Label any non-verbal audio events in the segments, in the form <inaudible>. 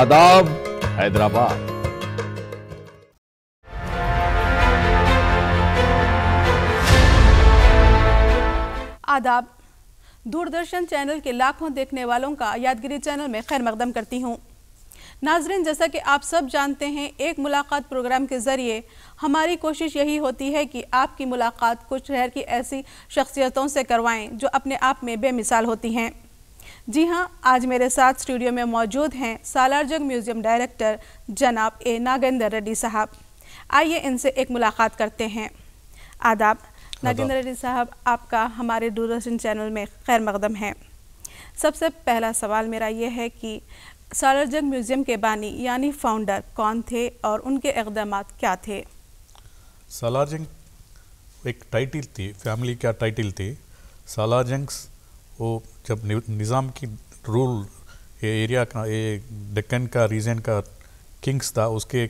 आदाब हैदराबाद आदाब दूरदर्शन चैनल के लाखों देखने वालों का यादगिरी चैनल में खैर मकदम करती हूँ नाजरन जैसा कि आप सब जानते हैं एक मुलाकात प्रोग्राम के ज़रिए हमारी कोशिश यही होती है कि आपकी मुलाकात कुछ शहर की ऐसी शख्सियतों से करवाएं जो अपने आप में बेमिसाल होती हैं जी हाँ आज मेरे साथ स्टूडियो में मौजूद हैं सालारजंग म्यूजियम डायरेक्टर जनाब ए नागेंद्र रेड्डी साहब आइए इनसे एक मुलाकात करते हैं आदाब नागेंद्र रेड्डी साहब आपका हमारे दूरदर्शन चैनल में खैर मकदम है सबसे पहला सवाल मेरा ये है कि सालारजंग म्यूज़ियम के बानी यानी फाउंडर कौन थे और उनके इकदाम क्या थे सालारजंग एक टाइटल थी फैमिली का टाइटल थी सालारजंग्स वो जब निज़ाम की रूल ये एरिया का ये डेक्कन का रीजन का किंग्स था उसके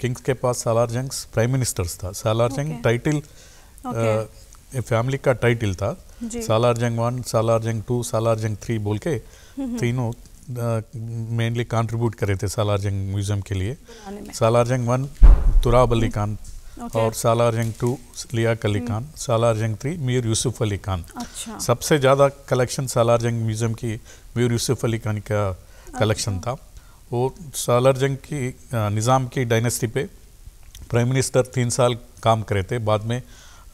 किंग्स के पास सालार जंग्स प्राइम मिनिस्टर्स था Salar Jung okay. Title okay. आ, फैमिली का टाइटल था सालार जंग वन सालार जंग टू सालार जंग थ्री बोल के तीनों मेनली कंट्रीब्यूट कर रहे थे सालार जंग म्यूजियम के लिए सालार जंग वन तुराबली खान और सालार जंग टू लिया कली हम्म। खान सालार जंग थ्री मीर यूसुफ अली खान अच्छा। सबसे ज़्यादा कलेक्शन सालार जंग म्यूज़ियम की मीर यूसुफ अली खान का कलेक्शन अच्छा। था वो सालार जंग की निज़ाम की डायनेस्टी पे प्राइम मिनिस्टर तीन साल काम करे थे बाद में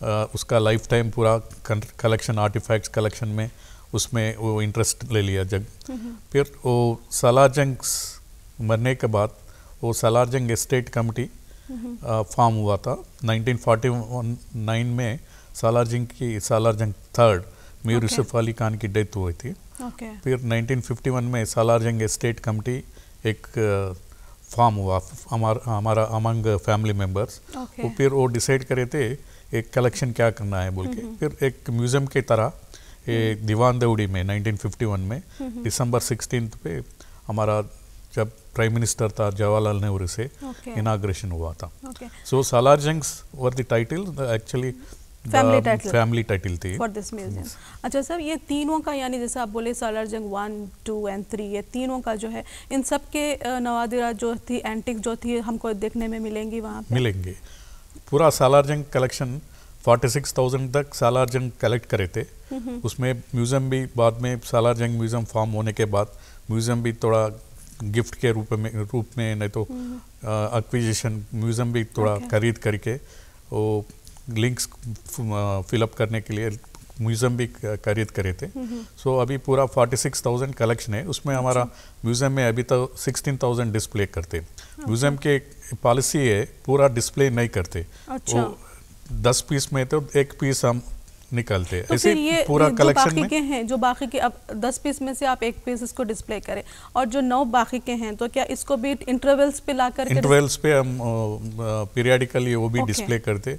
आ, उसका लाइफ टाइम पूरा कलेक्शन आर्टिफैक्ट्स कलेक्शन में उसमें वो इंटरेस्ट ले लिया जंग हम्म। फिर वो सालार जंग मरने के बाद वो सालार जंग एस्टेट कमेटी फॉर्म हुआ था 1949 में सालार जंग की सालार जंग थर्ड मीर यूसुफ अली खान की डेथ हुई थी okay. फिर 1951 में सालार जंग स्टेट कमेटी एक फॉर्म हुआ हमारा अमंग फैमिली मेम्बर्स वो फिर वो डिसाइड करे थे एक कलेक्शन क्या करना है बोल के फिर एक म्यूजियम की तरह हम्म। एक दीवान देवड़ी में 1951 में दिसंबर सिक्सटीन पे हमारा जब प्राइम मिनिस्टर था जवाहरलाल नेहरू से इनाग्रेशन हुआ था so Salar Jungs were the title actually family title family title थी फॉर दिस म्यूजियम अच्छा सर ये तीनों का यानी जैसे आप बोले सालार जंग वन टू एंड थ्री ये तीनों का जो है इन सब के नवादिरा जो थी एंटिक जो थी हमको देखने में मिलेंगी वहाँ मिलेंगे पूरा सालार जंग कलेक्शन 46,000 तक सालार जंग कलेक्ट करे थे उसमें म्यूज़ियम भी बाद में सालार जंग म्यूज़ियम फॉर्म होने के बाद म्यूज़ियम भी थोड़ा गिफ्ट के रूप में रूप में नहीं तो एक्विजिशन म्यूजियम भी थोड़ा okay. खरीद करके वो लिंक्स फिलअप करने के लिए म्यूजियम भी खरीद करे थे सो so, अभी पूरा 46,000 कलेक्शन है उसमें अच्छा। हमारा म्यूजियम में अभी तक तो 16,000 डिस्प्ले करते म्यूजियम अच्छा। के पॉलिसी है पूरा डिस्प्ले नहीं करते अच्छा। वो दस पीस में तो एक पीस हम निकलते तो ये पूरा कलेक्शन बाकी में? के हैं जो बाकी के अब दस पीस में से आप एक पीस इसको डिस्प्ले करें और जो नौ बाकी के हैं तो क्या इसको भी इंटरवल्स पे ला कर इंटरवल्स पे हम पीरियडिकली वो भी डिस्प्ले करते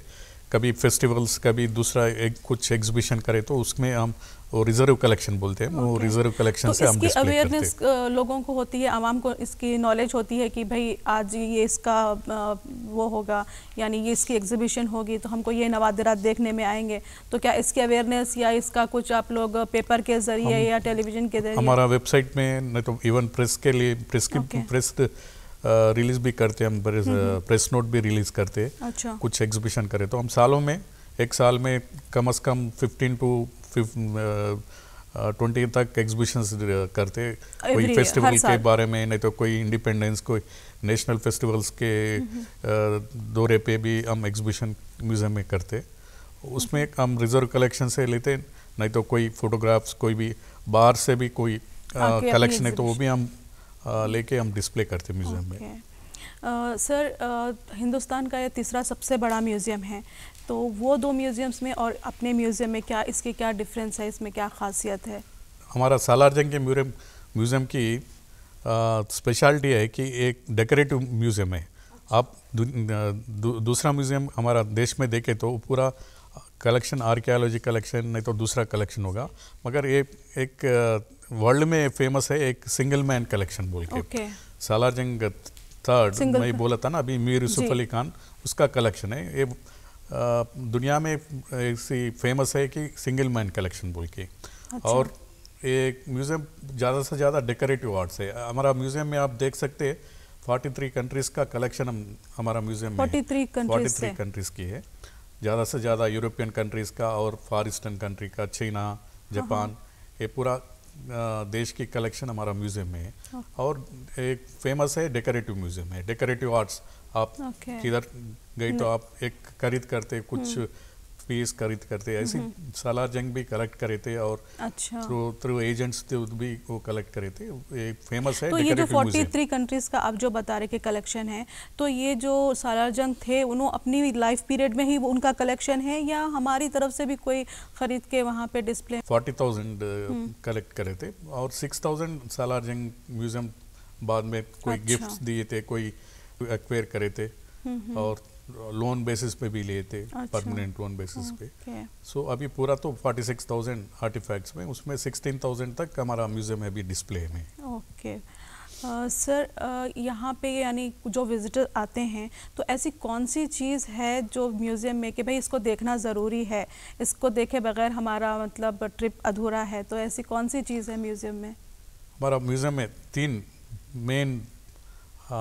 कभी फेस्टिवल्स कभी दूसरा एक कुछ एग्जीबिशन करे तो उसमें हम वो रिजर्व कलेक्शन बोलते हैं okay. वो रिजर्व कलेक्शन तो से इसकी हम अवेयरनेस लोगों को होती है आवाम को इसकी नॉलेज होती है कि भाई आज ये इसका वो होगा यानी ये इसकी एग्जीबिशन होगी तो हमको ये नवादरात देखने में आएंगे तो क्या इसकी अवेयरनेस या इसका कुछ आप लोग पेपर के जरिए या टेलीविजन के जरिए हमारा वेबसाइट में नहीं तो इवन प्रेस के लिए प्रेस की okay. प्रेस रिलीज भी करते हम प्रेस नोट भी रिलीज करते अच्छा। कुछ एग्जीबिशन करे तो हम सालों में एक साल में कम से कम 15 टू ट्वेंटी तक एग्जीबिशन करते कोई फेस्टिवल के बारे में नहीं तो कोई इंडिपेंडेंस कोई नेशनल फेस्टिवल्स के दौरे पे भी हम एग्जीबिशन म्यूजियम में करते उसमें हम रिजर्व कलेक्शन से लेते नहीं तो कोई फोटोग्राफ्स कोई भी बाहर से भी कोई कलेक्शन है तो वो भी हम लेके हम डिस्प्ले करते हैं म्यूज़ियम okay. में सर uh, uh, हिंदुस्तान का ये तीसरा सबसे बड़ा म्यूज़ियम है तो वो दो म्यूज़ियम्स में और अपने म्यूज़ियम में क्या इसके क्या डिफरेंस है इसमें क्या खासियत है हमारा सालार जंग के म्यूजियम म्यूज़ियम की स्पेशलिटी है कि एक डेकोरेटिव म्यूज़ियम है आप दूसरा म्यूज़ियम हमारा देश में देखें तो पूरा कलेक्शन आर्कियोलॉजी कलेक्शन नहीं तो दूसरा कलेक्शन होगा मगर ये एक वर्ल्ड में फेमस है एक सिंगल मैन कलेक्शन बोल के सालार सालारजंग थर्ड मैं बोला था ना अभी मीर यूसुफ अली खान उसका कलेक्शन है ये दुनिया में ऐसी फेमस है कि सिंगल मैन कलेक्शन बोल के अच्छा। और एक म्यूज़ियम ज़्यादा से ज़्यादा डेकोरेटिव आर्ट्स है हमारा म्यूज़ियम में आप देख सकते हैं 43 कंट्रीज़ का कलेक्शन हम हमारा म्यूज़ियम में 43 कंट्रीज थ्री कंट्रीज़ की है ज़्यादा से ज़्यादा यूरोपियन कंट्रीज़ का और फार ईस्टर्न कंट्री का चीना हाँ। जापान ये पूरा देश की कलेक्शन हमारा म्यूजियम में है हाँ। और एक फेमस है डेकोरेटिव म्यूजियम है डेकोरेटिव आर्ट्स आप किधर गई तो आप एक खरीद करते कुछ हम्म। स्पेस खरीद करते ऐसी हम्म। सालार जंग भी कलेक्ट करे थे और थ्रू थ्रू एजेंट्स थे भी वो कलेक्ट करे थे एक फेमस है तो ये जो 43 कंट्रीज का आप जो बता रहे के कलेक्शन है तो ये जो सालार जंग थे उन्होंने अपनी लाइफ पीरियड में ही उनका कलेक्शन है या हमारी तरफ से भी कोई खरीद के वहाँ पे डिस्प्ले फोर्टी थाउजेंड कलेक्ट करे थे और सिक्स थाउजेंड सालार जंग म्यूजियम बाद में कोई गिफ्ट अच्छा। दिए थे कोई एक्वायर करे थे हम्म, हम्म। और लोन बेसिस पे भी लिए थे परमानेंट लोन बेसिस पे सो so, अभी पूरा तो 46,000 आर्टिफैक्ट्स में उसमें 16,000 तक हमारा म्यूजियम है अभी डिस्प्ले में ओके सर यहाँ पे यानी जो विजिटर आते हैं तो ऐसी कौन सी चीज़ है जो म्यूज़ियम में कि भाई इसको देखना ज़रूरी है इसको देखे बगैर हमारा मतलब ट्रिप अधूरा है तो ऐसी कौन सी चीज़ है म्यूज़ियम में हमारा म्यूज़ियम में तीन मेन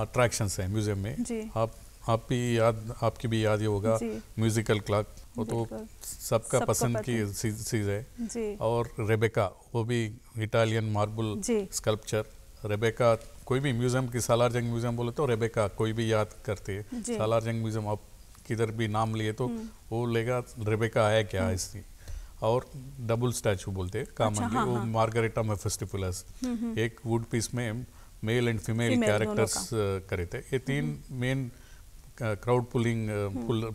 अट्रैक्शंस हैं म्यूज़ियम में जी. आप आप भी याद आपकी भी याद ही होगा म्यूजिकल क्लर्क वो तो सबका पसंद की चीज़ है और रेबेका वो भी इटालियन मार्बल स्कल्पचर रेबेका कोई भी म्यूजियम की सालार जंग म्यूजियम बोले तो रेबेका कोई भी याद करते है सालार जंग म्यूजियम आप किधर भी नाम लिए तो हम्म। वो लेगा रेबेका है क्या हम्म। इसकी और डबल स्टैचू बोलते हैं काम अच्छा, हाँ, वो हाँ. मार्गरेटा मेफिस्टिपुलस हम्म, एक वुड पीस में मेल एंड फीमेल कैरेक्टर्स करे थे ये तीन मेन क्राउड पुलिंग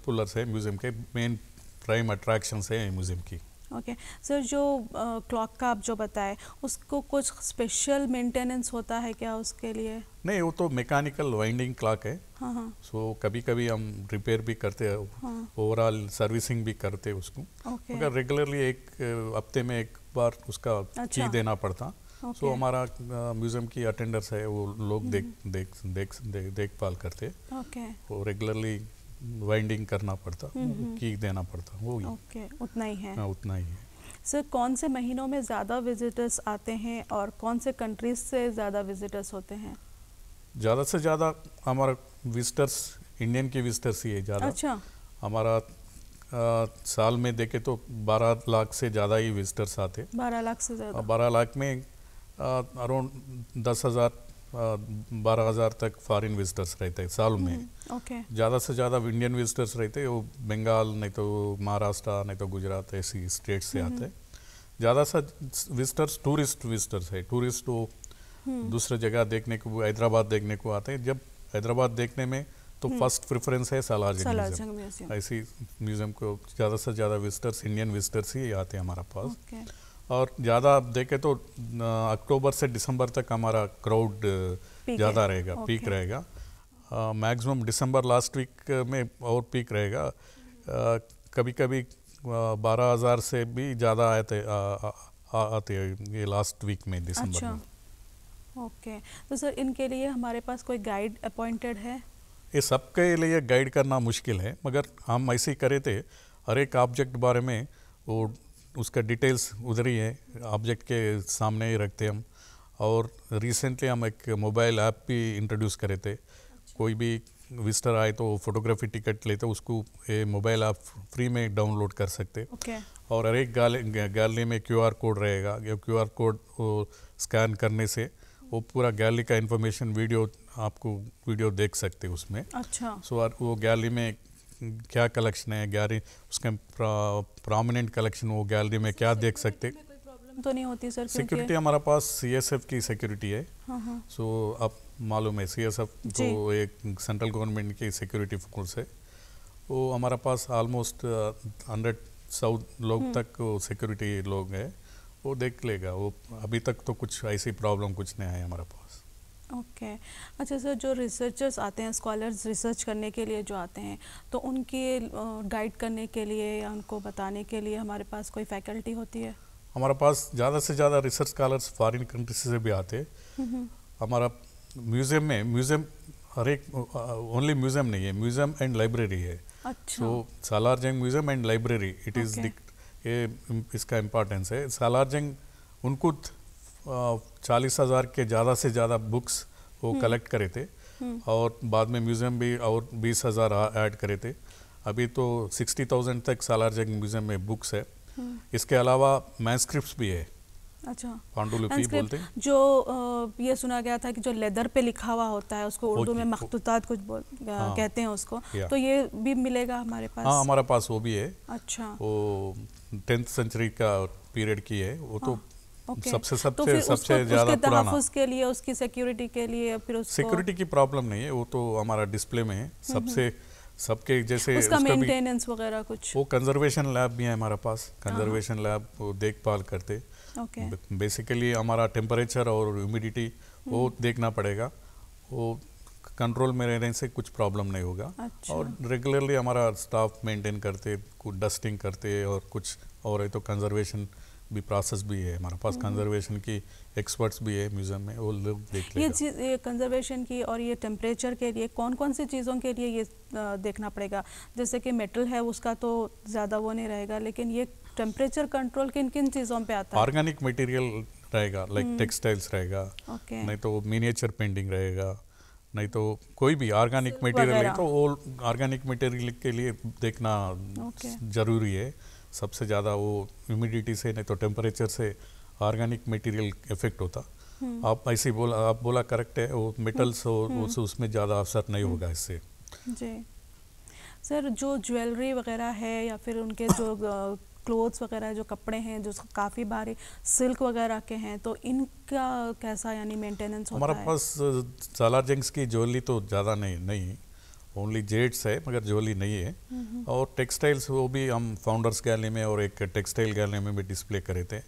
पुलर्स है म्यूजियम के मेन प्राइम अट्रैक्शन है म्यूजियम की ओके okay. सर जो क्लॉक uh, का आप जो बताए उसको कुछ स्पेशल मेंटेनेंस होता है क्या उसके लिए नहीं वो तो मैकेनिकल वाइंडिंग क्लॉक है हाँ हाँ सो so, कभी कभी हम रिपेयर भी करते हैं हाँ. ओवरऑल सर्विसिंग भी करते हैं उसको okay. मगर रेगुलरली एक uh, हफ्ते में एक बार उसका अच्छा। की देना पड़ता सो okay. so, हमारा म्यूजियम की अटेंडर्स है वो लोग हम्म। देख देख देख देखभाल करते okay. रेगुलरली वाइंडिंग करना पड़ता की हम्म, हम्म। देना पड़ता वो ओके okay. उतना ही है आ, हाँ, उतना ही है सर कौन से महीनों में ज़्यादा विजिटर्स आते हैं और कौन से कंट्रीज से ज़्यादा विजिटर्स होते हैं ज़्यादा से ज़्यादा हमारा विजिटर्स इंडियन के विजिटर्स ही है ज़्यादा अच्छा हमारा आ, साल में देखे तो 12 लाख से ज़्यादा ही विजिटर्स आते 12 लाख से ज़्यादा 12 लाख में अराउंड uh, दस हज़ार uh, बारह हज़ार तक फॉरेन विजिटर्स रहते हैं साल में ओके हम्म, ज़्यादा से ज़्यादा इंडियन विजिटर्स रहते हैं वो बंगाल नहीं तो महाराष्ट्र नहीं तो गुजरात ऐसी स्टेट से आते हैं हम्म, हम्म. ज़्यादा सा विजिटर्स टूरिस्ट विजिटर्स है टूरिस्ट वो दूसरे जगह देखने को हैदराबाद देखने को आते हैं जब हैदराबाद देखने में तो फर्स्ट प्रेफरेंस है सालार जंग ऐसी म्यूजियम को ज़्यादा से ज़्यादा विजिटर्स इंडियन विजिटर्स ही आते हैं हमारा पास और ज़्यादा आप देखें तो अक्टूबर से दिसंबर तक हमारा क्राउड ज़्यादा रहेगा पीक रहेगा मैक्सिमम दिसंबर लास्ट वीक में और पीक रहेगा कभी कभी बारह हज़ार से भी ज़्यादा आए थे आते ये लास्ट वीक में दिसंबर अच्छा। ओके तो सर इनके लिए हमारे पास कोई गाइड अपॉइंटेड है ये सबके लिए गाइड करना मुश्किल है मगर हम ऐसे ही करे थे हर एक ऑब्जेक्ट बारे में वो उसका डिटेल्स उधर ही है ऑब्जेक्ट के सामने ही रखते हम और रिसेंटली हम एक मोबाइल ऐप भी इंट्रोड्यूस करे थे अच्छा। कोई भी विजिटर आए तो फोटोग्राफी टिकट लेते उसको ये मोबाइल ऐप फ्री में डाउनलोड कर सकते ओके। और हर एक गैलरी में क्यूआर कोड रहेगा या क्यूआर कोड स्कैन करने से वो पूरा गैलरी का इंफॉर्मेशन वीडियो आपको वीडियो देख सकते उसमें अच्छा सो so, वो गैलरी में क्या कलेक्शन है गैलरी उसके प्रोमिनेंट कलेक्शन वो गैलरी में क्या देख सकते तो नहीं होती सर सिक्योरिटी हमारा पास सी एस एफ की सिक्योरिटी है सो हाँ, हाँ। आप मालूम है सी एस एफ जो एक सेंट्रल गवर्नमेंट की सिक्योरिटी फोर्स है वो हमारा पास ऑलमोस्ट हंड्रेड सौ लोग हम्म। तक सिक्योरिटी लोग हैं वो देख लेगा वो अभी तक तो कुछ ऐसी प्रॉब्लम कुछ नहीं आए हमारे पास ओके okay. अच्छा सर जो रिसर्चर्स आते हैं स्कॉलर्स रिसर्च करने के लिए जो आते हैं तो उनकी गाइड करने के लिए या उनको बताने के लिए हमारे पास कोई फैकल्टी होती है हमारे पास ज़्यादा से ज़्यादा रिसर्च स्कॉलर्स फॉरेन कंट्री से भी आते हैं हमारा म्यूज़ियम में म्यूज़ियम हर एक ओनली म्यूज़ियम नहीं है म्यूज़ियम एंड लाइब्रेरी है अच्छा। Salar Jung museum and library it is ये इसका इम्पोर्टेंस है सालार जंग उनको चालीस हज़ार के ज़्यादा से ज़्यादा बुक्स वो हम्म। कलेक्ट करे थे हम्म। और बाद में म्यूज़ियम भी और बीस हज़ार ऐड करे थे अभी तो सिक्सटी थाउजेंड तक सालार जंग म्यूज़ियम में बुक्स है हम्म। इसके अलावा मैनस्क्रिप्ट भी है अच्छा पांडुलिपि बोलते हैं जो ये सुना गया था कि जो लेदर पे लिखा हुआ होता है उसको उर्दू में मखतूतात कुछ बोल हाँ, कहते हैं उसको तो ये भी मिलेगा हमारे पास हाँ हमारे पास वो भी है अच्छा वो टेंथ सेंचुरी का पीरियड की है वो तो हाँ, सबसे तो सबसे सबसे ज्यादा पुराना के लिए उसकी सिक्योरिटी के लिए फिर सिक्योरिटी की प्रॉब्लम नहीं है वो तो हमारा डिस्प्ले में है हम्म, हम्म। सबसे सबके जैसे उसका, मेंटेनेंस वगैरह कुछ वो कंजर्वेशन लैब भी है हमारे पास कंजर्वेशन हाँ। लैब देखभाल करते बेसिकली हमारा टेम्परेचर और ह्यूमिडिटी वो हम्म। देखना पड़ेगा वो कंट्रोल में रहने से कुछ प्रॉब्लम नहीं होगा अच्छा। और रेगुलरली हमारा स्टाफ मेंटेन करते कुछ डस्टिंग करते और कुछ और है तो कंजर्वेशन भी प्रोसेस भी है हमारे पास कंजर्वेशन हम्म। की एक्सपर्ट्स भी है म्यूजियम में वो लोग देख ये चीज़ ये कंजर्वेशन की और ये टेम्परेचर के लिए कौन कौन सी चीज़ों के लिए ये देखना पड़ेगा जैसे कि मेटल है उसका तो ज़्यादा वो नहीं रहेगा लेकिन ये टेम्परेचर कंट्रोल किन किन चीज़ों पर आता है ऑर्गेनिक मटीरियल रहेगा लाइक टेक्सटाइल्स हम्म। रहेगा नहीं तो मीनिएचर पेंटिंग रहेगा नहीं तो कोई भी ऑर्गेनिक मटेरियल तो ऑर्गेनिक मटेरियल के लिए देखना okay. जरूरी है सबसे ज़्यादा वो ह्यूमिडिटी से नहीं तो टेम्परेचर से ऑर्गेनिक मटेरियल इफेक्ट होता हम्म। आप ऐसे बोला आप बोला करेक्ट है वो मेटल्स हम्म। और उस, हम्म। उसमें ज़्यादा असर नहीं होगा इससे जी सर जो ज्वेलरी वगैरह है या फिर उनके जो क्लोथ्स वगैरह जो कपड़े हैं जो काफ़ी भारी सिल्क वगैरह के हैं तो इनका कैसा यानी मेंटेनेंस होता है हमारे पास सालार जंग्स की ज्वेलरी तो ज़्यादा नहीं नहीं ओनली जेट्स है मगर ज्वेलरी नहीं है और टेक्सटाइल्स वो भी हम फाउंडर्स गैलरी में और एक टेक्सटाइल गैलरी में भी डिस्प्ले करे थे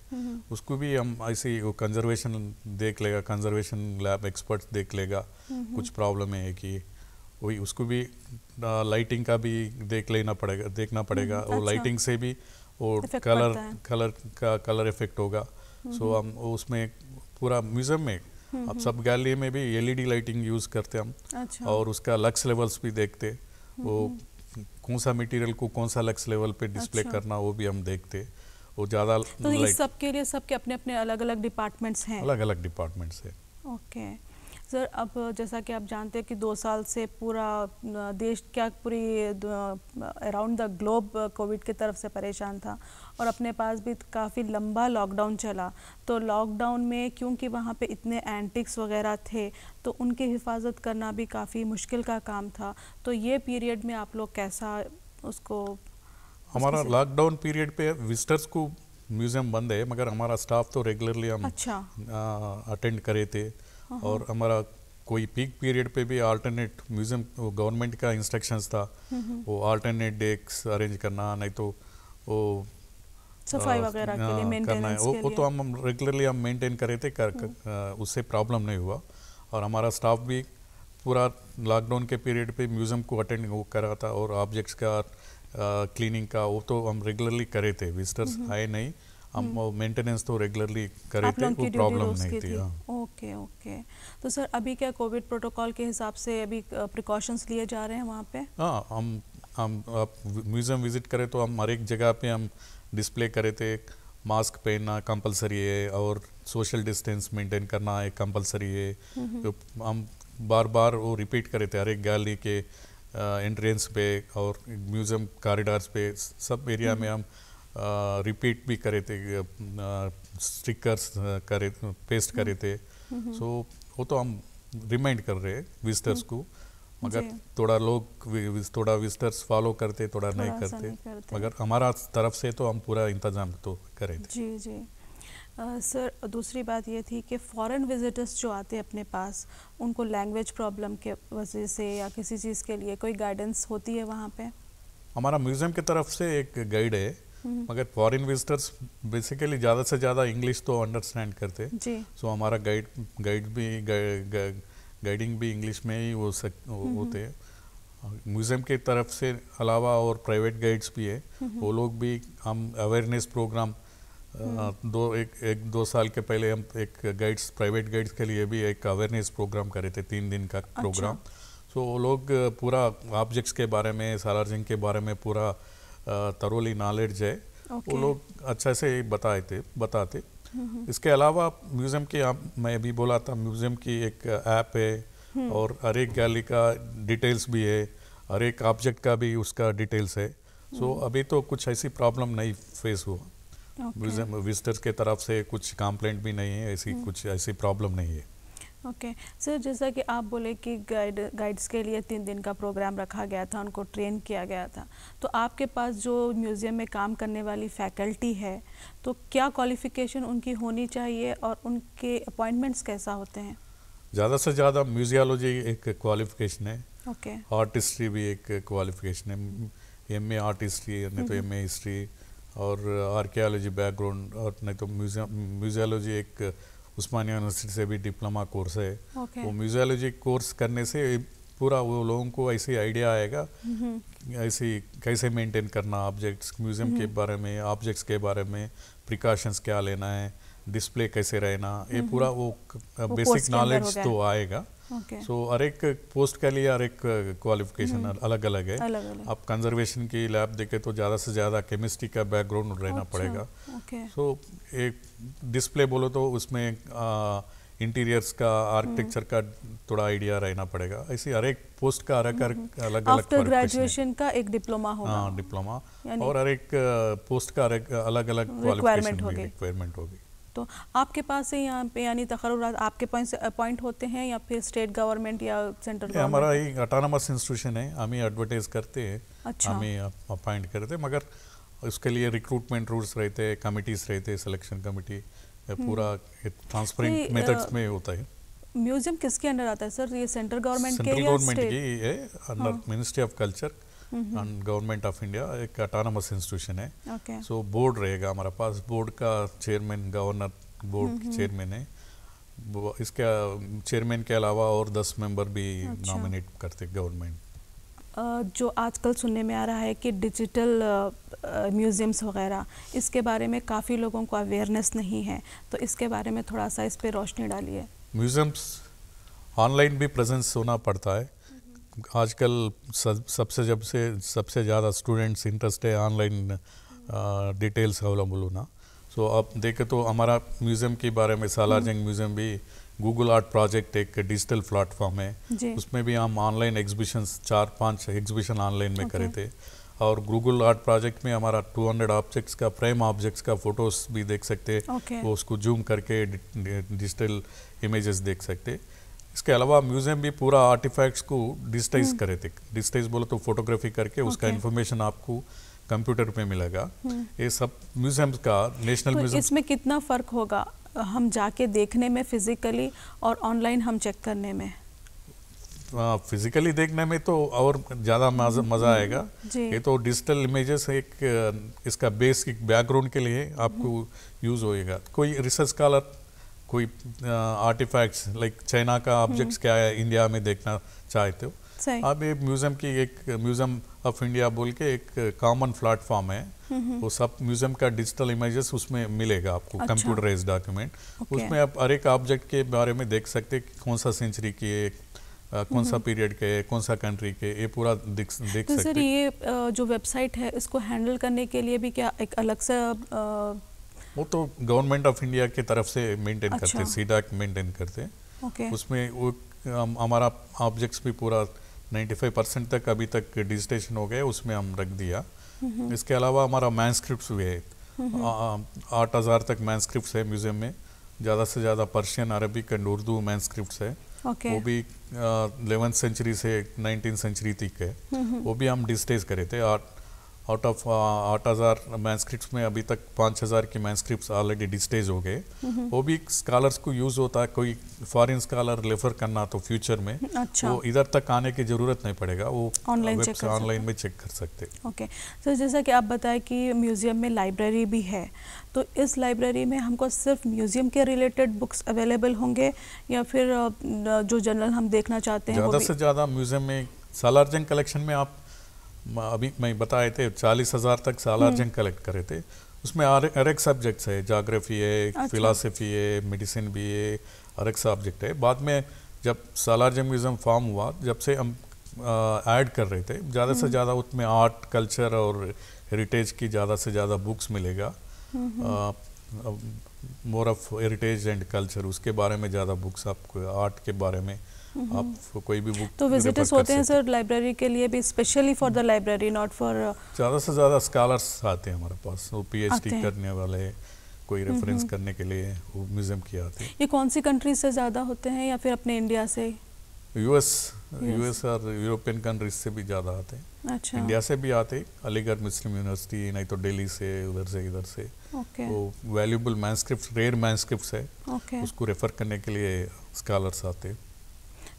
उसको भी हम ऐसे वो कंजर्वेशन देख लेगा कंजर्वेशन लैब एक्सपर्ट्स देख लेगा कुछ प्रॉब्लम है कि वही उसको भी लाइटिंग का भी देख लेना पड़ेगा देखना पड़ेगा और अच्छा। लाइटिंग से भी वो कलर कलर का कलर इफेक्ट होगा सो हम उसमें पूरा म्यूजियम में हम्म, अब हम्म। सब गैलरी में भी एलईडी लाइटिंग यूज़ करते हम अच्छा। और उसका लक्स लेवल्स भी देखते हम्म, वो कौन सा मटेरियल को कौन सा लक्स लेवल पे डिस्प्ले अच्छा। करना वो भी हम देखते वो ज़्यादा तो सबके लिए सबके अपने अपने अलग अलग डिपार्टमेंट्स हैं अलग अलग डिपार्टमेंट्स हैं ओके सर अब जैसा कि आप जानते हैं कि दो साल से पूरा देश क्या पूरी अराउंड द ग्लोब कोविड की तरफ से परेशान था और अपने पास भी काफ़ी लंबा लॉकडाउन चला तो लॉकडाउन में क्योंकि वहाँ पे इतने एंटिक्स वगैरह थे तो उनकी हिफाजत करना भी काफ़ी मुश्किल का काम था तो ये पीरियड में आप लोग कैसा उसको हमारा लॉकडाउन पीरियड पे विजिटर्स को म्यूज़ियम बंद है मगर हमारा स्टाफ तो रेगुलरली हम अच्छा अटेंड करे थे हाँ। और हमारा कोई पीक पीरियड पे भी अल्टरनेट म्यूजियम गवर्नमेंट का इंस्ट्रक्शंस था वो अल्टरनेट डेक्स अरेंज करना नहीं तो वो सफाई वगैरह के हाँ, लिए करना है वो, वो तो हम रेगुलरली हम मेंटेन कर रहे थे कर, हम्म। उससे प्रॉब्लम नहीं हुआ और हमारा स्टाफ भी पूरा लॉकडाउन के पीरियड पे म्यूज़ियम को अटेंड वो कर रहा था और ऑब्जेक्ट्स का क्लीनिंग का वो तो हम रेगुलरली करे थे विजिटर्स आए नहीं हम मेंटेनेंस हम्म। तो रेगुलरली करे थे कोई प्रॉब्लम नहीं थी ओके ओके हाँ। तो सर अभी क्या कोविड प्रोटोकॉल के हिसाब से अभी प्रिकॉशंस लिए जा रहे हैं वहाँ पे हाँ हम हम आप म्यूज़ियम विज़िट करें तो हम हर एक जगह पे हम डिस्प्ले करे थे मास्क पहनना कंपलसरी है और सोशल डिस्टेंस मेंटेन करना एक कंपलसरी है तो हम बार बार वो रिपीट करे थे हर एक गैलरी के एंट्रेंस पे और म्यूज़ियम कॉरिडार्स पे सब एरिया में हम रिपीट भी करे थे स्टिकर्स करे पेस्ट करे थे सो हम्म, हम्म, हम्म। वो तो हम रिमाइंड कर रहे हैं विजिटर्स को मगर थोड़ा लोग थोड़ा विजिटर्स फॉलो करते थोड़ा, नहीं करते, मगर हमारा तरफ से तो हम पूरा इंतजाम तो करें जी जी सर सर दूसरी बात ये थी कि फॉरेन विजिटर्स जो आते हैं अपने पास उनको लैंग्वेज प्रॉब्लम के वजह से या किसी चीज़ के लिए कोई गाइडेंस होती है वहाँ पे हमारा म्यूज़ियम की तरफ से एक गाइड है हम्म। मगर फॉरेन विजिटर्स बेसिकली ज़्यादा से ज़्यादा इंग्लिश तो अंडरस्टैंड करते हैं सो हमारा गाइड गाइड भी गाइडिंग भी इंग्लिश में ही हो सक हम्म। होते हैं म्यूज़ियम के तरफ से अलावा और प्राइवेट गाइड्स भी है हम्म। वो लोग भी हम अवेयरनेस प्रोग्राम दो एक एक दो साल के पहले हम एक गाइड्स प्राइवेट गाइड्स के लिए भी एक अवेयरनेस प्रोग्राम करे थे तीन दिन का प्रोग्राम अच्छा। सो वो लोग पूरा ऑब्जेक्ट्स के बारे में जिंग के बारे में पूरा तरोली नॉलेज है okay. वो लोग अच्छे से बताए थे बताते इसके अलावा म्यूज़ियम की आप मैं अभी बोला था म्यूज़ियम की एक ऐप है हम्म। और हर एक गैली का डिटेल्स भी है हर एक ऑब्जेक्ट का भी उसका डिटेल्स है सो so, हम्म। अभी तो कुछ ऐसी प्रॉब्लम नहीं फेस हुआ म्यूज़ियम विजिटर्स के तरफ से कुछ कंप्लेंट भी नहीं है ऐसी हम्म। कुछ ऐसी प्रॉब्लम नहीं है ओके okay. सर जैसा कि आप बोले कि गाइड गाइड्स के लिए तीन दिन का प्रोग्राम रखा गया था उनको ट्रेन किया गया था तो आपके पास जो म्यूज़ियम में काम करने वाली फैकल्टी है तो क्या क्वालिफ़िकेशन उनकी होनी चाहिए और उनके अपॉइंटमेंट्स कैसा होते हैं ज़्यादा से ज़्यादा म्यूजियालॉजी एक क्वालिफिकेशन है ओके okay. आर्टिस्ट्री भी एक क्वालिफिकेशन है एम ए आर्टिस्ट्री नहीं तो एम ए हिस्ट्री और आर्कियालॉजी बैकग्राउंड और नहीं तो म्यूजियम म्यूजियालॉजी एक उस्मानिया यूनिवर्सिटी से भी डिप्लोमा कोर्स है okay. वो म्यूजियोलॉजी कोर्स करने से पूरा वो लोगों को ऐसे आइडिया आएगा mm-hmm. ऐसे कैसे मेंटेन करना ऑब्जेक्ट्स mm-hmm. म्यूजियम के बारे में ऑब्जेक्ट्स के बारे में प्रिकॉशंस क्या लेना है डिस्प्ले कैसे रहना ये mm-hmm. पूरा वो बेसिक नॉलेज तो आएगा सो हर एक पोस्ट के लिए हर एक क्वालिफिकेशन अलग अलग है अलग -अलग. आप कंजर्वेशन की लैब देखें तो ज़्यादा से ज़्यादा केमिस्ट्री का बैकग्राउंड रहना अच्छा, पड़ेगा सो so, एक डिस्प्ले बोलो तो उसमें इंटीरियर्स का आर्किटेक्चर हम्म। का थोड़ा आइडिया रहना पड़ेगा ऐसे हर एक पोस्ट का हर अलग अलग ग्रेजुएशन का एक डिप्लोमा होगा हाँ डिप्लोमा और हर एक पोस्ट का हर एक अलग अलग क्वालिफिकेशन रिक्वायरमेंट होगी तो आपके पास से यहाँ पे यानी तकर्रात आपके पॉइंट से अपॉइंट होते हैं या फिर स्टेट गवर्नमेंट या सेंट्रल हमारा एक अटानमस इंस्टीट्यूशन है हमें एडवर्टाइज करते हैं अच्छा हमें अपॉइंट करते हैं मगर उसके लिए रिक्रूटमेंट रूल्स रहते हैं कमिटीज रहते हैं सिलेक्शन हम्म। कमिटी पूरा ट्रांसपेरेंट मेथड्स में होता है म्यूजियम किसके अंडर आता है सर ये सेंट्रल गवर्नमेंट के सेंट्रल गवर्नमेंट की है under ministry of culture and government of India एक अटानमस इंस्टीट्यूशन है सो बोर्ड रहेगा हमारे पास बोर्ड का चेयरमैन गवर्नर बोर्ड के चेयरमैन है इसके चेयरमैन के अलावा और दस मेंबर भी अच्छा। नॉमिनेट करते गवर्नमेंट जो आजकल सुनने में आ रहा है कि डिजिटल म्यूज़ियम्स वगैरह इसके बारे में काफ़ी लोगों को अवेयरनेस नहीं है तो इसके बारे में थोड़ा सा इस पर रोशनी डालिए म्यूज़ियम्स ऑनलाइन भी प्रेजेंस होना पड़ता है आजकल सबसे जब से सबसे ज़्यादा स्टूडेंट्स इंटरेस्ट है ऑनलाइन डिटेल्स अवेलेबल होना सो आप देखें तो हमारा म्यूज़ियम के बारे में सालारजंग म्यूज़ियम भी गूगल आर्ट प्रोजेक्ट एक डिजिटल प्लेटफॉर्म है उसमें भी हम ऑनलाइन एग्जीबिशन चार पांच एग्जीबिशन ऑनलाइन में करे थे और गूगल आर्ट प्रोजेक्ट में हमारा 200 ऑब्जेक्ट्स का फ्रेम ऑब्जेक्ट्स का फोटोज भी देख सकते हैं okay. वो उसको जूम करके डिजिटल इमेजेस देख सकते हैं इसके अलावा म्यूजियम भी पूरा आर्टिफैक्ट्स को डिजिटाइज हम्म। करे थे डिजिटाइज बोले तो फोटोग्राफी करके उसका इन्फॉर्मेशन आपको कंप्यूटर पे मिलेगा हम्म। ये सब म्यूजियम्स का नेशनल तो इसमें कितना फ़र्क होगा हम जाके देखने में फिजिकली और ऑनलाइन हम चेक करने में फिजिकली हाँ, देखने में तो और ज़्यादा हम्म। मज़ा आएगा ये तो डिजिटल इमेजेस एक इसका बेसिक बैकग्राउंड के लिए आपको यूज़ होएगा कोई रिसर्च स्कॉलर कोई आर्टिफैक्ट्स लाइक चाइना का ऑब्जेक्ट्स हम्म। क्या है इंडिया में देखना चाहते हो अब ये म्यूजियम की एक म्यूजियम ऑफ इंडिया बोल के एक कॉमन प्लेटफॉर्म है वो सब म्यूजियम का डिजिटल इमेजेस उसमें मिलेगा आपको कंप्यूटराइज अच्छा। डॉक्यूमेंट उसमें आप हर एक ऑब्जेक्ट के बारे में देख सकते हैं कौन सा सेंचुरी की है कौन सा पीरियड के कौन सा कंट्री के ये पूरा देख, तो सकते हैं सर ये जो वेबसाइट है इसको हैंडल करने के लिए भी क्या एक अलग सा वो तो गवर्नमेंट ऑफ इंडिया के तरफ से मेंटेन अच्छा। करते हैं सीडैक मेंटेन करते हैं okay. उसमें वो हमारा ऑब्जेक्ट्स भी पूरा 95 परसेंट तक अभी तक डिजिटेशन हो गया उसमें हम रख दिया इसके अलावा हमारा मैनस्क्रिप्ट भी है आठ हज़ार तक मैनस्क्रिप्ट है म्यूजियम में ज़्यादा से ज़्यादा Persian Arabic and Urdu manuscript है okay. वो भी इलेवेंथ सेंचुरी से नाइनटीन सेंचुरी तक है वो भी हम डिजिटेज करे थे आठ आउट ऑफ आठ हज़ार मैनस्क्रिप्ट में अभी तक पाँच हज़ार के मैनस्क्रिप्ट ऑलरेडी डिस्टेज हो गए वो भी स्कॉलर्स को यूज़ होता है कोई फॉरेन स्कॉलर रेफर करना तो फ्यूचर में अच्छा। वो इधर तक आने की ज़रूरत नहीं पड़ेगा वो ऑनलाइन ऑनलाइन में चेक कर सकते ओके सर so, जैसा कि आप बताए कि म्यूज़ियम में लाइब्रेरी भी है तो इस लाइब्रेरी में हमको सिर्फ म्यूज़ियम के रिलेटेड बुक्स अवेलेबल होंगे या फिर जो जनरल हम देखना चाहते हैं ज़्यादा से ज़्यादा म्यूज़ियम में सालार्जंग कलेक्शन में आप अभी मैं बताए थे चालीस हजार तक सालार्जन हम्म। कलेक्ट करे थे उसमें हर एक सब्जेक्ट्स है जोग्राफी है अच्छा। फिलासफी है मेडिसिन भी है हर एक सब्जेक्ट है बाद में जब जंग म्यूजियम फॉर्म हुआ जब से हम ऐड कर रहे थे ज़्यादा से हम्म। ज़्यादा उसमें आर्ट कल्चर और हेरिटेज की ज़्यादा से ज़्यादा बुक्स मिलेगा more of heritage and culture उसके बारे में ज़्यादा बुक्स आपको आर्ट के बारे में Mm-hmm. आप कोई भी बुक तो विजिटर्स होते हैं सर लाइब्रेरी के लिए भी specially for the library not for ज़्यादा से ज़्यादा स्कॉलर्स आते हैं हमारे पास वो पीएचडी करने वाले कोई रेफरेंस mm-hmm. करने के लिए वो म्यूजियम के आते हैं ये कौन सी कंट्री से ज़्यादा होते हैं या फिर अपने इंडिया से यूएस यूएस और यूरोपियन कंट्रीज से भी ज़्यादा आते हैं अच्छा। इंडिया से भी आते हैं अलीगढ़ मुस्लिम यूनिवर्सिटी नहीं तो दिल्ली से उधर से इधर से okay. वो वैल्यूबल मैनस्क्रिप्ट रेयर मैनस्क्रिप्ट है okay. उसको रेफर करने के लिए स्कॉलर्स आते हैं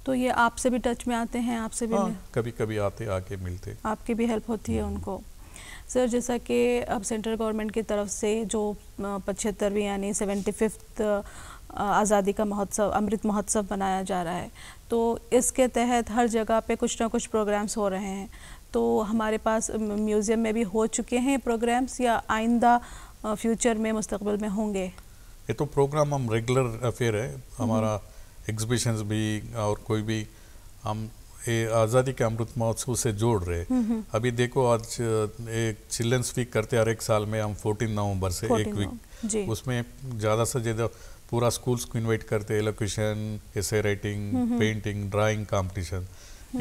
तो ये आपसे भी टच में आते हैं आपसे भी हाँ, कभी कभी आते आके मिलते आपकी भी हेल्प होती है हम्म। उनको सर जैसा कि अब सेंट्रल गवर्नमेंट की तरफ से जो पचहत्तरवीं यानी सेवेंटी फिफ्थ आज़ादी का महोत्सव अमृत महोत्सव मनाया जा रहा है तो इसके तहत हर जगह पे कुछ ना कुछ प्रोग्राम्स हो रहे हैं तो हमारे पास म्यूज़ियम में भी हो चुके हैं प्रोग्राम्स या आइंदा फ्यूचर में मुस्तबिल में होंगे ये तो प्रोग्राम हम रेगुलर अफेयर है हमारा हम्म। एग्जीबिशंस भी और कोई भी हम ये आज़ादी के अमृत महोत्सव से जोड़ रहे हम्म, हम्म। अभी देखो आज एक चिल्ड्रंस वीक करते हर एक साल में हम 14 नवंबर से 14 एक वीक उसमें ज़्यादा से ज़्यादा पूरा स्कूल्स को इनवाइट करते एलोकेशन एसे राइटिंग हम्म, पेंटिंग ड्राइंग कॉम्पिटिशन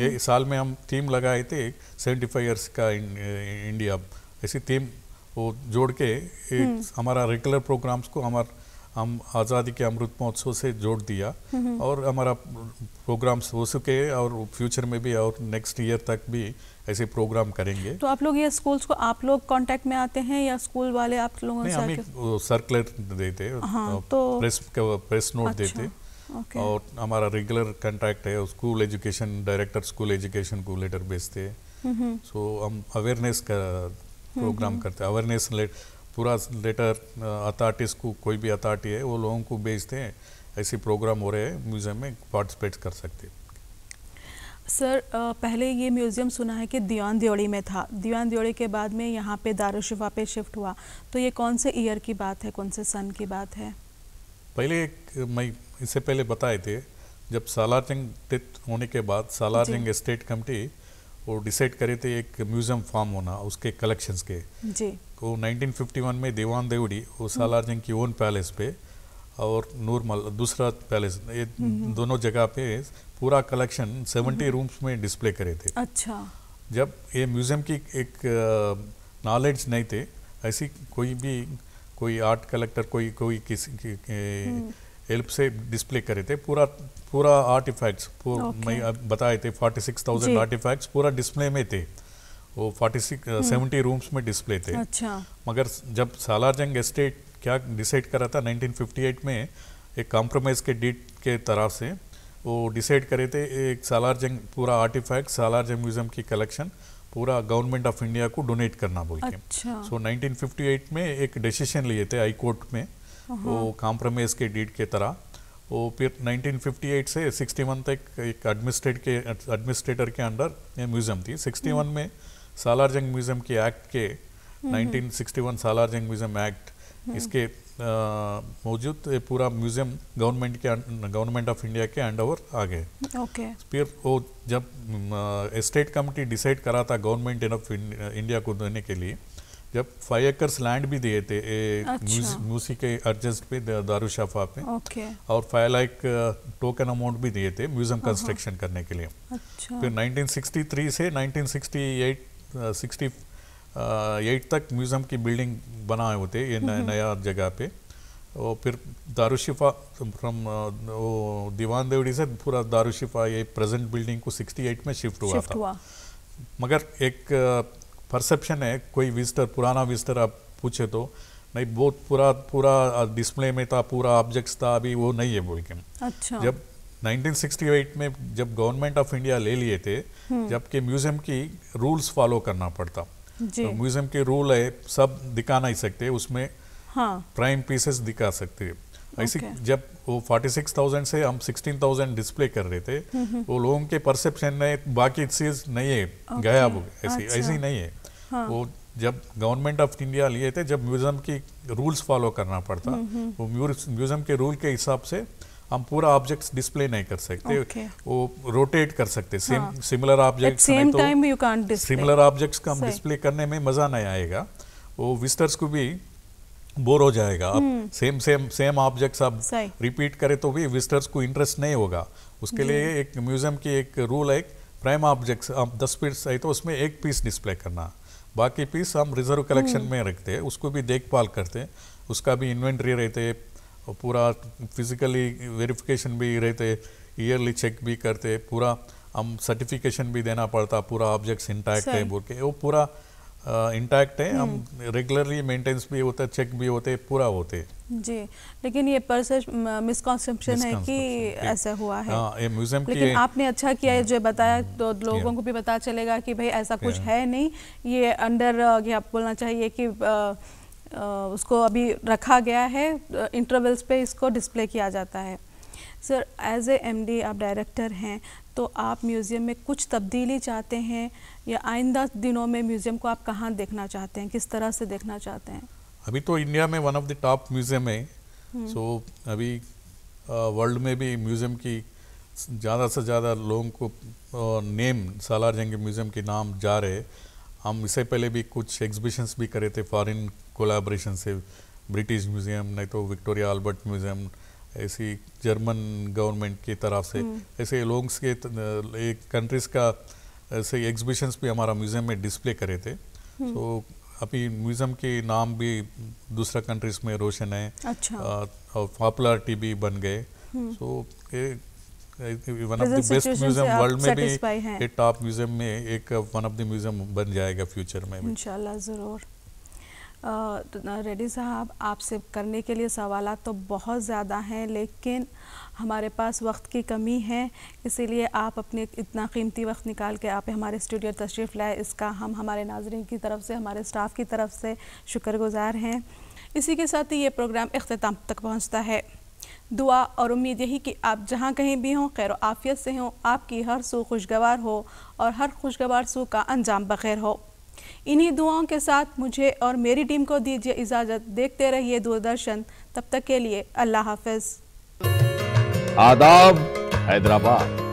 ये साल में हम थीम लगाए थे सेवेंटी फाइव ईयर्स का इंडिया ऐसी थीम वो जोड़ के हमारा रेगुलर प्रोग्राम्स को हमारा हम आज़ादी के अमृत महोत्सव से जोड़ दिया और हमारा प्रोग्राम्स हो सके और फ्यूचर में भी और नेक्स्ट ईयर तक भी ऐसे प्रोग्राम करेंगे तो आप लोग ये स्कूल्स को आप लोग कांटेक्ट में आते हैं या स्कूल वाले आप लोगों से हमें सर्कुलर देते हाँ, तो प्रेस प्रेस नोट अच्छा, देते okay. और हमारा रेगुलर कांटेक्ट है school education director school education को लेटर भेजते हैं सो हम अवेयरनेस का प्रोग्राम करते हैं अवेयरनेस पूरा लेटर अथॉरिटीज़ को कोई भी अथॉरिटी है वो लोगों को भेजते हैं ऐसे प्रोग्राम हो रहे हैं म्यूज़ियम में पार्टिसिपेट कर सकते हैं सर पहले ये म्यूज़ियम सुना है कि दीवान दियोड़ी में था दीवान दियोड़ी के बाद में यहाँ पे दारुशिफा पे शिफ्ट हुआ तो ये कौन से ईयर की बात है कौन से सन की बात है पहले एक मैं इससे पहले बताए थे जब सालारजंग होने के बाद सालारजंग स्टेट कमेटी वो डिसाइड करे थे एक म्यूजियम फॉर्म होना उसके कलेक्शंस के जी वो तो 1951 में देवान देवड़ी वो सालार जंग की ओन पैलेस पे और नूरमल दूसरा पैलेस ये दोनों जगह पे पूरा कलेक्शन 70 रूम्स में डिस्प्ले करे थे अच्छा जब ये म्यूजियम की एक नॉलेज नहीं थे ऐसी कोई भी कोई आर्ट कलेक्टर कोई कोई किसी हम्म। हेल्प से डिस्प्ले करे थे पूरा पूरा आर्टिफैक्ट्स पूरा मैं बताए थे 46,000 आर्टिफैक्ट्स पूरा डिस्प्ले में थे वो 46 सेवेंटी रूम्स में डिस्प्ले थे अच्छा मगर जब सालारजंग एस्टेट क्या डिसाइड करा था 1958 में एक कॉम्प्रोमाइज के डीट के तरफ से वो डिसाइड करे थे एक सालारजंग पूरा आर्टिफैक्ट सालारजंग म्यूजियम की कलेक्शन पूरा गवर्नमेंट ऑफ इंडिया को डोनेट करना बोल के सो सो फिफ्टी एट में एक डिसीशन लिए थे हाई कोर्ट में वो कॉम्प्रोमाइज़ के डीड के तरह वो फिर 1958 से 61 तक एक एडमिनिस्ट्रेट के एडमिनिस्ट्रेटर के अंडर ये म्यूज़ियम थी 61 हम्म। में सालार जंग म्यूज़ियम के एक्ट के 1961 हम्म। सालार जंग म्यूज़ियम एक्ट इसके मौजूद पूरा म्यूजियम गवर्नमेंट के गवर्नमेंट ऑफ इंडिया के एंड ओवर आ गए ओके फिर वो जब स्टेट कमेटी डिसाइड करा था गवर्नमेंट ऑफ इंडिया को देने के लिए जब फाइव एकर्स लैंड भी दिए थे अच्छा। म्यूसी के अर्जेंट पे दारू पे ओके। और फाइव लाइक टोकन अमाउंट भी दिए थे म्यूजियम कंस्ट्रक्शन हाँ, हाँ। करने के लिए अच्छा। फिर 1963 से 1968 68 तक म्यूजियम की बिल्डिंग बनाए होते ये हम्म, हम्म। नया जगह पे और फिर दारुशिफा फ्रॉम वो दीवान देवड़ी से पूरा दारुशिफा ये प्रेजेंट बिल्डिंग को 68 में शिफ्ट हुआ था मगर एक परसेप्शन है कोई विजिटर पुराना विजिटर आप पूछे तो नहीं बहुत पूरा पूरा डिस्प्ले में था पूरा ऑब्जेक्ट्स था अभी वो नहीं है बोल के अच्छा। जब 1968 में जब गवर्नमेंट ऑफ इंडिया ले लिए थे हम्म। जबकि म्यूजियम की रूल्स फॉलो करना पड़ता तो म्यूजियम के रूल है सब दिखा नहीं सकते उसमें हाँ। प्राइम पीसेस दिखा सकते हैं ऐसे okay. जब वो 46,000 से हम 16,000 डिस्प्ले कर रहे थे <laughs> वो लोगों के परसेप्शन में बाकी चीज नहीं है okay. गया वो ऐसी अच्छा। ऐसी नहीं है हाँ. वो जब गवर्नमेंट ऑफ इंडिया लिए थे जब म्यूजियम की रूल्स फॉलो करना पड़ता <laughs> हम्म, हम्म। वो म्यूजियम के रूल के हिसाब से हम पूरा ऑब्जेक्ट्स डिस्प्ले नहीं कर सकते okay. वो रोटेट कर सकते same similar object same time you can't similar objects का हम डिस्प्ले करने में मजा नहीं आएगा वो विजिटर्स को भी बोर हो जाएगा अब सेम सेम सेम ऑब्जेक्ट्स आप रिपीट करें तो भी विजिटर्स को इंटरेस्ट नहीं होगा उसके लिए एक म्यूजियम की एक रूल है प्राइम ऑब्जेक्ट्स आप दस पीस आए तो उसमें एक पीस डिस्प्ले करना बाकी पीस हम रिजर्व हम्म। कलेक्शन में रखते हैं उसको भी देखभाल करते हैं उसका भी इन्वेंट्री रहते पूरा फिजिकली वेरिफिकेशन भी रहते ईयरली चेक भी करते पूरा हम सर्टिफिकेशन भी देना पड़ता पूरा ऑब्जेक्ट्स इंटैक्ट है बोल के वो पूरा इंटैक्ट है हम रेगुलरली हम्म। मेंटेनेंस भी होता है चेक भी होते पूरा होते जी लेकिन ये परसेप्ट मिसकॉन्सेप्शन है कि ऐसा हुआ है आ, हाँ, ये म्यूजियम लेकिन की आपने अच्छा किया है जो बताया mm-hmm। तो लोगों को भी पता चलेगा कि भाई ऐसा कुछ है नहीं ये अंडर ये आप बोलना चाहिए कि आ, उसको अभी रखा गया है इंटरवल्स पे इसको डिस्प्ले किया जाता है सर एज ए एमडी आप डायरेक्टर हैं तो आप म्यूज़ियम में कुछ तब्दीली चाहते हैं या आइंदा दिनों में म्यूज़ियम को आप कहाँ देखना चाहते हैं किस तरह से देखना चाहते हैं अभी तो इंडिया में one of the top museum है सो हम्म। so, अभी वर्ल्ड में भी म्यूज़ियम की ज़्यादा से ज़्यादा लोगों को नेम सालार जंग म्यूज़ियम के नाम जा रहे हम इससे पहले भी कुछ एग्जिबिशंस भी करे थे फॉरेन कोलाब्रेशन से ब्रिटिश म्यूज़ियम नहीं तो विक्टोरिया आल्बर्ट म्यूज़ियम ऐसी जर्मन गवर्नमेंट की तरफ से हम्म। ऐसे लोंग्स के एक कंट्रीज का ऐसे एग्जीबिशंस भी हमारा म्यूजियम में डिस्प्ले करे थे तो अभी म्यूजियम के नाम भी दूसरा कंट्रीज में रोशन है अच्छा। और पॉपुलरिटी भी बन गए so one of the best museum world में भी एक टॉप म्यूजियम में एक वन ऑफ द म्यूजियम बन जाएगा फ्यूचर में भी इंशाल्लाह ज़रूर तो रेडी साहब आपसे करने के लिए सवाल तो बहुत ज़्यादा हैं लेकिन हमारे पास वक्त की कमी है इसीलिए आप अपने इतना कीमती वक्त निकाल के आप हमारे स्टूडियो तशरीफ़ लाए इसका हम हमारे नाजरन की तरफ से हमारे स्टाफ़ की तरफ से शुक्रगुजार हैं इसी के साथ ही ये प्रोग्राम अख्ताम तक पहुँचता है दुआ और उम्मीद यही कि आप जहाँ कहीं भी हों खैर आफ़ियत से हों आपकी हर सू खुशगवार हो और हर खुशगवार सू का अंजाम बखैर हो इन्हीं दुआओं के साथ मुझे और मेरी टीम को दीजिए इजाज़त देखते रहिए दूरदर्शन तब तक के लिए अल्लाह हाफिज आदाब हैदराबाद